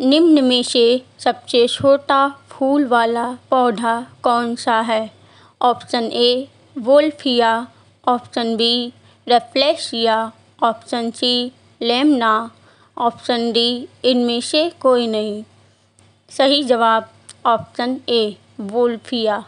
निम्न में से सबसे छोटा फूल वाला पौधा कौन सा है option A Wolffia option B Rafflesia option C Lemna option D इनमें से कोई नहीं सही जवाब ऑप्शन ए वोल्फिया